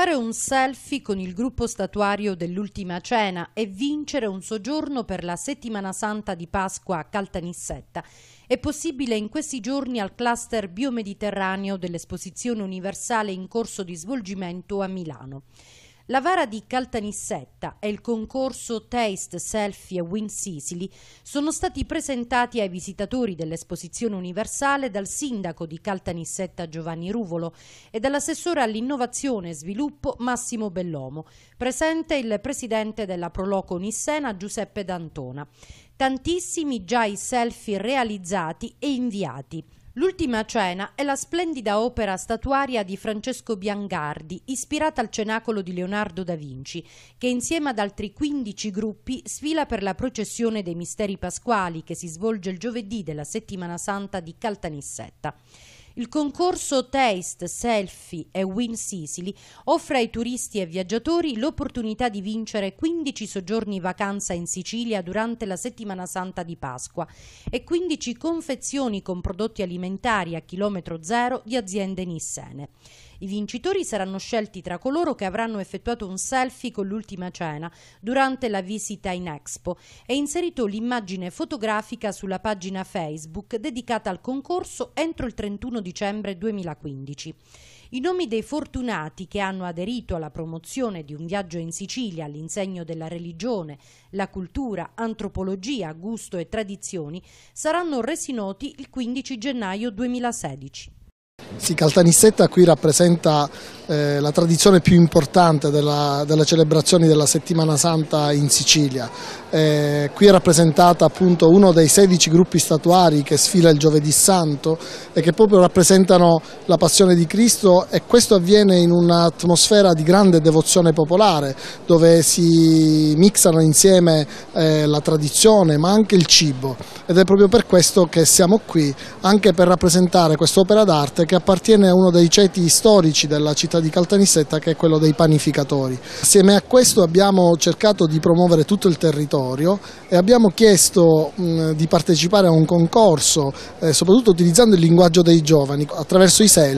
fare un selfie con il gruppo statuario dell'ultima cena e vincere un soggiorno per la settimana santa di Pasqua a Caltanissetta. È possibile in questi giorni al cluster biomediterraneo dell'esposizione universale in corso di svolgimento a Milano. La Vara di Caltanissetta e il concorso Taste, Selfie e Win Sicily sono stati presentati ai visitatori dell'esposizione universale dal sindaco di Caltanissetta Giovanni Ruvolo e dall'assessore all'innovazione e sviluppo Massimo Bellomo, presente il presidente della Proloco Nissena Giuseppe D'Antona. Tantissimi già i selfie realizzati e inviati. L'ultima cena è la splendida opera statuaria di Francesco Biangardi, ispirata al cenacolo di Leonardo da Vinci, che insieme ad altri 15 gruppi sfila per la processione dei misteri pasquali che si svolge il giovedì della settimana santa di Caltanissetta. Il concorso Taste, Selfie e Win Sicily offre ai turisti e viaggiatori l'opportunità di vincere 15 soggiorni vacanza in Sicilia durante la settimana santa di Pasqua e 15 confezioni con prodotti alimentari a chilometro zero di aziende nissene. I vincitori saranno scelti tra coloro che avranno effettuato un selfie con l'ultima cena durante la visita in Expo e inserito l'immagine fotografica sulla pagina Facebook dedicata al concorso entro il 31 dicembre 2015. I nomi dei fortunati che hanno aderito alla promozione di un viaggio in Sicilia all'insegno della religione, la cultura, antropologia, gusto e tradizioni saranno resi noti il 15 gennaio 2016. Sì, Caltanissetta qui rappresenta eh, la tradizione più importante della, delle celebrazioni della Settimana Santa in Sicilia. Eh, qui è rappresentata appunto uno dei 16 gruppi statuari che sfila il Giovedì Santo e che proprio rappresentano la passione di Cristo e questo avviene in un'atmosfera di grande devozione popolare dove si mixano insieme eh, la tradizione ma anche il cibo ed è proprio per questo che siamo qui, anche per rappresentare quest'opera d'arte che appartiene a uno dei ceti storici della città piazza di Caltanissetta che è quello dei panificatori. Assieme a questo abbiamo cercato di promuovere tutto il territorio e abbiamo chiesto di partecipare a un concorso, eh, soprattutto utilizzando il linguaggio dei giovani attraverso i SEL.